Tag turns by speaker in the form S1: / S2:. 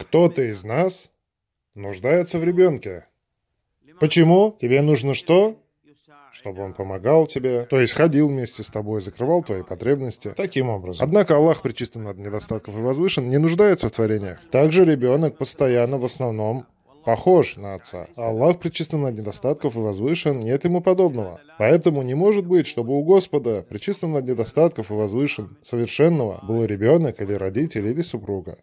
S1: Кто-то из нас нуждается в ребенке. Почему? Тебе нужно что? чтобы он помогал тебе, то есть ходил вместе с тобой, закрывал твои потребности. Таким образом. Однако Аллах, причислен от недостатков и возвышен, не нуждается в творениях. Также ребенок постоянно в основном похож на отца. Аллах причислен от недостатков и возвышен, нет ему подобного. Поэтому не может быть, чтобы у Господа, причислен от недостатков и возвышен, совершенного, был ребенок или родитель или супруга.